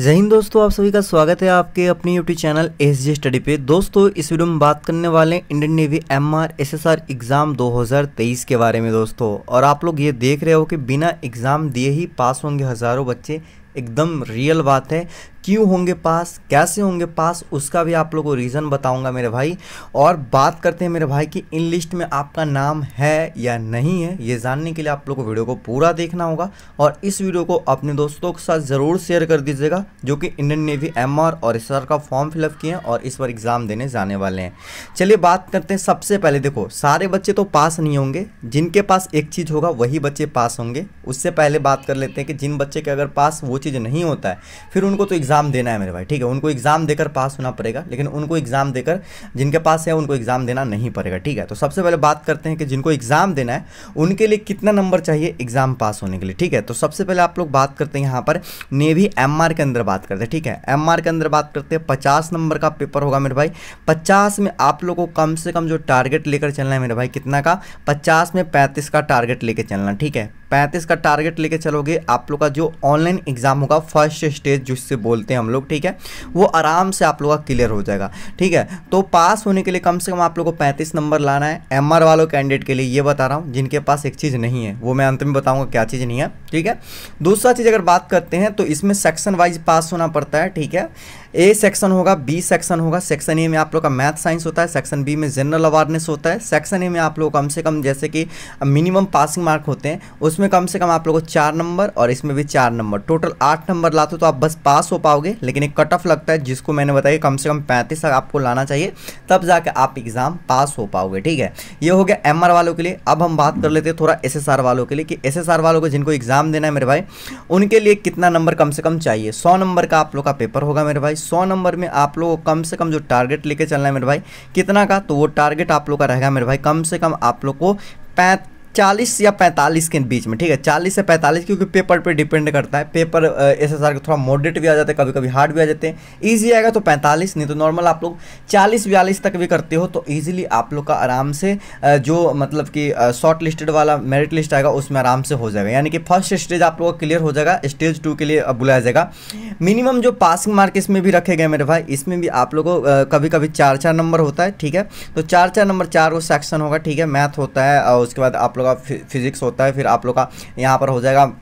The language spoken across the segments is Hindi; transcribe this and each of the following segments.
जय हिंद दोस्तों आप सभी का स्वागत है आपके अपने YouTube channel S G study पे दोस्तों इस वीडियो में बात करने वाले हैं Indian Navy M R S S R exam 2023 के बारे में दोस्तों और आप लोग ये देख रहे हो कि बिना एग्ज़ाम दिए ही पास होंगे हज़ारों बच्चे एकदम रियल बात है क्यों होंगे पास कैसे होंगे पास उसका भी आप लोगों को रीज़न बताऊंगा मेरे भाई और बात करते हैं मेरे भाई कि इन लिस्ट में आपका नाम है या नहीं है ये जानने के लिए आप लोगों को वीडियो को पूरा देखना होगा और इस वीडियो को अपने दोस्तों के साथ ज़रूर शेयर कर दीजिएगा जो कि इंडियन नेवी एम और एस का फॉर्म फिलअप किए हैं और इस पर एग्ज़ाम देने जाने वाले हैं चलिए बात करते हैं सबसे पहले देखो सारे बच्चे तो पास नहीं होंगे जिनके पास एक चीज़ होगा वही बच्चे पास होंगे उससे पहले बात कर लेते हैं कि जिन बच्चे के अगर पास वो चीज़ चीज़ नहीं होता है फिर उनको तो एग्ज़ाम देना है मेरे भाई ठीक है उनको एग्ज़ाम देकर पास होना पड़ेगा लेकिन उनको एग्ज़ाम देकर जिनके पास है उनको एग्ज़ाम देना नहीं पड़ेगा ठीक है तो सबसे पहले बात करते हैं कि जिनको एग्ज़ाम देना है उनके लिए कितना नंबर चाहिए एग्ज़ाम पास होने के लिए ठीक है तो सबसे पहले आप लोग बात करते हैं यहाँ पर नेवी एम के अंदर बात करते हैं ठीक है एम के अंदर बात करते हैं पचास नंबर का पेपर होगा मेरे भाई पचास में आप लोग को कम से कम जो टारगेट लेकर चलना है मेरे भाई कितना का पचास में पैंतीस का टारगेट लेकर चलना ठीक है पैंतीस का टारगेट लेके चलोगे आप लोग का जो ऑनलाइन एग्ज़ाम होगा फर्स्ट स्टेज जिससे बोलते हैं हम लोग ठीक है वो आराम से आप लोग का क्लियर हो जाएगा ठीक है तो पास होने के लिए कम से कम आप लोग को पैंतीस नंबर लाना है एम वालों कैंडिडेट के लिए ये बता रहा हूँ जिनके पास एक चीज़ नहीं है वो मैं अंत में बताऊँगा क्या चीज़ नहीं है ठीक है दूसरा चीज़ अगर बात करते हैं तो इसमें सेक्शन वाइज पास होना पड़ता है ठीक है ए सेक्शन होगा बी सेक्शन होगा सेक्शन ए में आप लोग का मैथ साइंस होता है सेक्शन बी में जनरल अवेयरनेस होता है सेक्शन ए में आप लोग कम से कम जैसे कि मिनिमम पासिंग मार्क होते हैं उसमें कम से कम आप लोग को चार नंबर और इसमें भी चार नंबर टोटल आठ नंबर लाते हो तो आप बस पास हो पाओगे लेकिन एक कट ऑफ लगता है जिसको मैंने बताया कम से कम पैंतीस आपको लाना चाहिए तब जाके आप एग्ज़ाम पास हो पाओगे ठीक है ये हो गया एम वालों के लिए अब हम बात कर लेते हैं थोड़ा एस वालों के लिए कि एस वालों को जिनको एग्ज़ाम देना है मेरे भाई उनके लिए कितना नंबर कम से कम चाहिए सौ नंबर का आप लोग का पेपर होगा मेरे भाई सौ नंबर में आप लोगों को कम से कम जो टारगेट लेके चलना है मेरे भाई कितना का तो वो टारगेट आप लोग का रहेगा मेरे भाई कम से कम आप लोग को पैंत चालीस या पैंतालीस के बीच में ठीक है चालीस से पैंतालीस क्योंकि पेपर पे डिपेंड करता है पेपर एस एस आर के थोड़ा मॉडरेट भी आ जाते हैं कभी कभी हार्ड भी आ जाते हैं ईजी आएगा तो पैंतालीस नहीं तो नॉर्मल आप लोग चालीस बयालीस तक भी करते हो तो ईजिली आप लोग का आराम से जो मतलब कि शॉर्ट लिस्टेड वाला मेरिट लिस्ट आएगा उसमें आराम से हो जाएगा यानी कि फर्स्ट स्टेज आप लोग का क्लियर हो जाएगा स्टेज टू के लिए बुलाया जाएगा मिनिमम जो पासिंग मार्क इसमें भी रखे गए मेरे भाई इसमें भी आप लोगों को कभी कभी चार चार नंबर होता है ठीक है तो चार चार नंबर चार वो सेक्शन होगा ठीक है मैथ होता है और उसके बाद आप लोग का फिजिक्स होता है फिर आप लोग का यहाँ पर हो जाएगा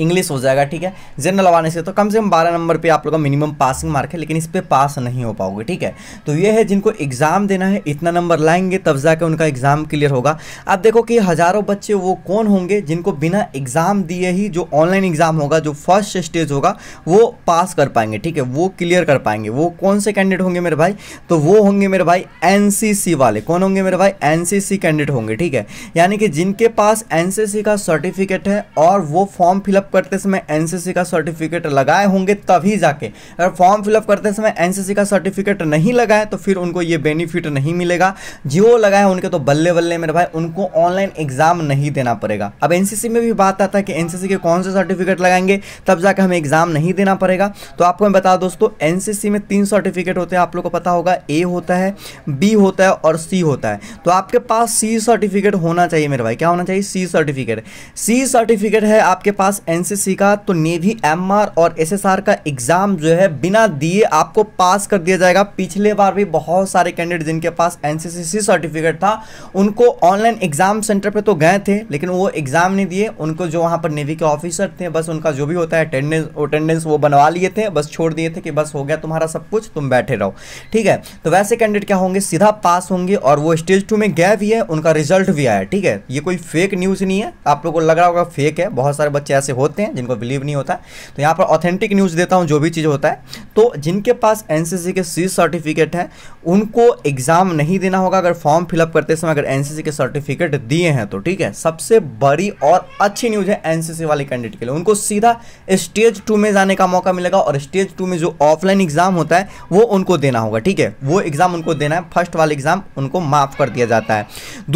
इंग्लिश हो जाएगा ठीक है जनरल आने से तो कम से कम बारह नंबर पे आप लोगों का मिनिमम पासिंग मार्क है लेकिन इस पर पास नहीं हो पाओगे ठीक है तो ये है जिनको एग्ज़ाम देना है इतना नंबर लाएंगे तब जाके उनका एग्ज़ाम क्लियर होगा आप देखो कि हज़ारों बच्चे वो कौन होंगे जिनको बिना एग्ज़ाम दिए ही जो ऑनलाइन एग्ज़ाम होगा जो फर्स्ट स्टेज होगा वो पास कर पाएंगे ठीक है वो क्लियर कर पाएंगे वो कौन से कैंडिडेट होंगे मेरे भाई तो वो होंगे मेरे भाई एन वाले कौन होंगे मेरे भाई एन कैंडिडेट होंगे ठीक है यानी कि जिनके पास एन का सर्टिफिकेट है और वो फॉर्म फिलअप फिलअप करते समय एनसीसी का सर्टिफिकेट लगाए होंगे तभी जाके अगर फॉर्म फिलअप करते समय एनसीसी का सर्टिफिकेट नहीं लगाए तो फिर उनको ये बेनिफिट नहीं मिलेगा जियो लगाए उनके तो बल्ले बल्ले मेरे भाई उनको ऑनलाइन एग्जाम नहीं देना पड़ेगा अब एनसीसी में भी बात आता है कि एनसीसी के कौन से सर्टिफिकेट लगाएंगे तब जाके हमें एग्जाम नहीं देना पड़ेगा तो आपको मैं बता दोस्तों एनसीसी में तीन सर्टिफिकेट होते हैं आप लोग को पता होगा ए होता है बी होता है और सी होता है तो आपके पास सी सर्टिफिकेट होना चाहिए मेरे भाई क्या होना चाहिए सी सर्टिफिकेट सी सर्टिफिकेट है आपके पास एनसीसी का तो नेवी एमआर और एसएसआर का एग्ज़ाम जो है बिना दिए आपको पास कर दिया जाएगा पिछले बार भी बहुत सारे कैंडिडेट जिनके पास एनसीसी सर्टिफिकेट था उनको ऑनलाइन एग्ज़ाम सेंटर पे तो गए थे लेकिन वो एग्ज़ाम नहीं दिए उनको जो वहाँ पर नेवी के ऑफिसर थे बस उनका जो भी होता है अटेंडेंस अटेंडेंस वो बनवा लिए थे बस छोड़ दिए थे कि बस हो गया तुम्हारा सब कुछ तुम बैठे रहो ठीक है तो वैसे कैंडिडेट क्या होंगे सीधा पास होंगे और वो स्टेज टू में गए भी है उनका रिजल्ट भी आया ठीक है ये कोई फेक न्यूज़ नहीं है आप लोग को लग रहा होगा फेक है बहुत सारे बच्चे ऐसे हो होते हैं जिनको बिलीव नहीं होता तो यहाँ पर ऑथेंटिक न्यूज़ देता हूँ जो भी चीज़ होता है तो जिनके पास एन के सी सर्टिफिकेट हैं उनको एग्ज़ाम नहीं देना होगा अगर फॉर्म फिलअप करते समय अगर एन के सर्टिफिकेट दिए हैं तो ठीक है सबसे बड़ी और अच्छी न्यूज़ है एन वाले कैंडिडेट के लिए उनको सीधा स्टेज टू में जाने का मौका मिलेगा और स्टेज टू में जो ऑफलाइन एग्ज़ाम होता है वो उनको देना होगा ठीक है वो एग्ज़ाम उनको देना है फर्स्ट वाला एग्ज़ाम उनको माफ़ कर दिया जाता है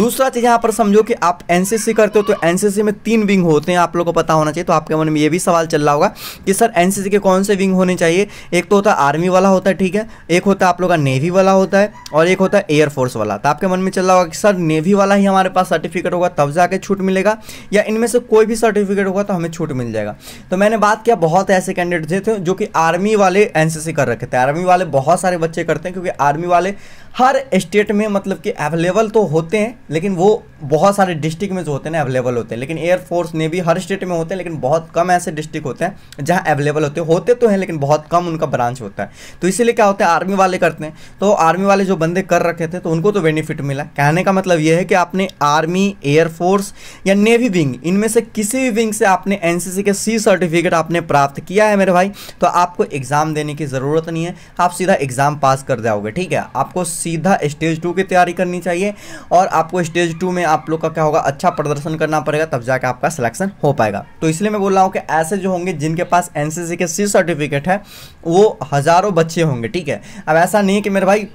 दूसरा चीज़ यहां पर समझो कि आप एनसीसी करते हो तो एनसीसी में तीन विंग होते हैं आप लोगों को पता होना चाहिए तो आपके मन में ये भी सवाल चल रहा होगा कि सर एन के कौन से विंग होने चाहिए एक तो होता है आर्मी वाला होता है ठीक है एक होता है आप लोग का नेवी वाला होता है और एक होता है एयरफोर्स वाला तो आपके मन में चल रहा होगा कि सर नेवी वाला ही हमारे पास सर्टिफिकेट होगा तब जाके छूट मिलेगा या इनमें से कोई भी सर्टिफिकेट होगा तो हमें छूट मिल जाएगा तो मैंने बात किया बहुत ऐसे कैंडिडेट थे जो कि आर्मी वाले एनसीसी कर रखे थे आर्मी वाले बहुत सारे बच्चे करते हैं क्योंकि आर्मी वाले हर स्टेट में मतलब कि अवेलेबल तो होते हैं लेकिन वो बहुत सारे डिस्ट्रिक्ट में जो होते हैं ना अवेलेबल होते हैं लेकिन एयरफोर्स ने भी हर स्टेट में होते हैं लेकिन बहुत कम ऐसे डिस्ट्रिक्ट होते हैं जहाँ अवेलेबल होते हैं होते तो हैं लेकिन बहुत कम उनका ब्रांच होता है तो इसीलिए क्या होता है आर्मी वाले करते हैं तो आर्मी वाले जो बंदे कर रखे थे तो उनको तो बेनिफिट मिला कहने का मतलब ये है कि आपने आर्मी एयरफोर्स या नेवी विंग इनमें से किसी भी विंग से आपने एन के सी सर्टिफिकेट आपने प्राप्त किया है मेरे भाई तो आपको एग्ज़ाम देने की ज़रूरत नहीं है आप सीधा एग्ज़ाम पास कर जाओगे ठीक है आपको सी सीधा स्टेज टू की तैयारी करनी चाहिए और आपको स्टेज टू में आप लोग का क्या होगा अच्छा प्रदर्शन करना पड़ेगा तब जाके आपका सिलेक्शन हो पाएगा तो इसलिए मैं बोल रहा हूँ कि ऐसे जो होंगे जिनके पास एन के सी सर्टिफिकेट है वो हज़ारों बच्चे होंगे ठीक है अब ऐसा नहीं है कि मेरे भाई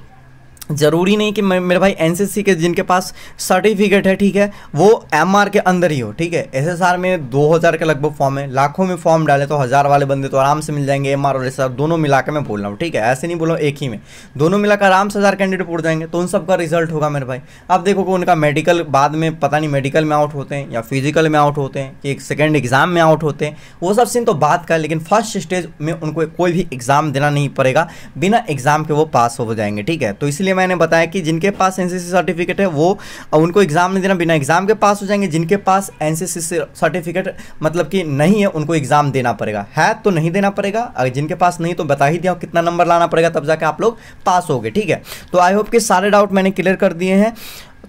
ज़रूरी नहीं कि मेरे भाई एनसीसी के जिनके पास सर्टिफिकेट है ठीक है वो एमआर के अंदर ही हो ठीक है एसएसआर में 2000 के लगभग फॉर्म है लाखों में फॉर्म डाले तो हज़ार वाले बंदे तो आराम से मिल जाएंगे एमआर और एसआर दोनों मिला के मैं बोल रहा हूँ ठीक है ऐसे नहीं बोल रहा हूँ एक ही में दोनों मिलाकर आराम से हज़ार कैंडिडेट उड़ जाएंगे तो उन सबका रिजल्ट होगा मेरे भाई अब देखो कि उनका मेडिकल बाद में पता नहीं मेडिकल में आउट होते हैं या फिजिकल में आउट होते हैं कि एक सेकेंड एग्ज़ाम में आउट होते हैं वो सब सीन तो बात का लेकिन फर्स्ट स्टेज में उनको कोई भी एग्ज़ाम देना नहीं पड़ेगा बिना एग्ज़ाम के वो पास हो जाएंगे ठीक है तो इसलिए इसलिए मैंने बताया कि जिनके पास एन सर्टिफिकेट है वो उनको एग्ज़ाम नहीं देना बिना एग्ज़ाम के पास हो जाएंगे जिनके पास एन सर्टिफिकेट मतलब कि नहीं है उनको एग्ज़ाम देना पड़ेगा है तो नहीं देना पड़ेगा अगर जिनके पास नहीं तो बता ही दिया कितना नंबर लाना पड़ेगा तब जाके आप लोग पास हो गए ठीक है तो आई होप कि सारे डाउट मैंने क्लियर कर दिए हैं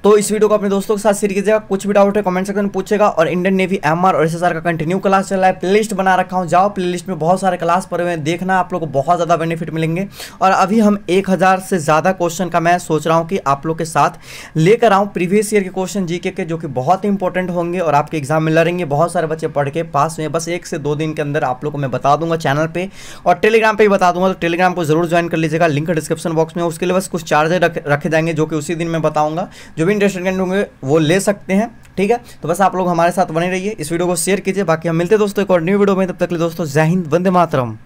तो इस वीडियो को अपने दोस्तों के साथ शेयर कीजिएगा कुछ भी डाउट है कमेंट सेक्शन में पूछेगा और इंडियन नेवी एम और एस का कंटिन्यू क्लास चल रहा है प्लेलिस्ट बना रखा हूँ जाओ प्लेलिस्ट में बहुत सारे क्लास पड़े हुए देखना आप लोग को बहुत ज़्यादा बेनिफिट मिलेंगे और अभी हम एक से ज़्यादा क्वेश्चन का मैं सोच रहा हूँ कि आप लोग के साथ लेकर आऊँ प्रीवियस ईयर के क्वेश्चन जी के जो कि बहुत इंपॉर्टेंट होंगे और आपके एग्जाम में लड़ेंगे बहुत सारे बच्चे पढ़ के पास हुए बस एक से दो दिन के अंदर आप लोग को मैं बता दूंगा चैनल पर और टेलीग्राम पर भी बता दूंगा तो टेलीग्राम को जरूर ज्वाइन कर लीजिएगा लिंक डिस्क्रिप्शन बॉक्स में उसके लिए बस कुछ चार्जेज रखे जाएंगे जो कि उसी दिन मैं बताऊँगा जो भी इंटरेस्टेड कैंडिडेट होंगे वो ले सकते हैं ठीक है तो बस आप लोग हमारे साथ बने रहिए इस वीडियो को शेयर कीजिए बाकी हम मिलते हैं दोस्तों एक और न्यू वीडियो में तब तक लिए दोस्तों जय हिंद वंदे मातरम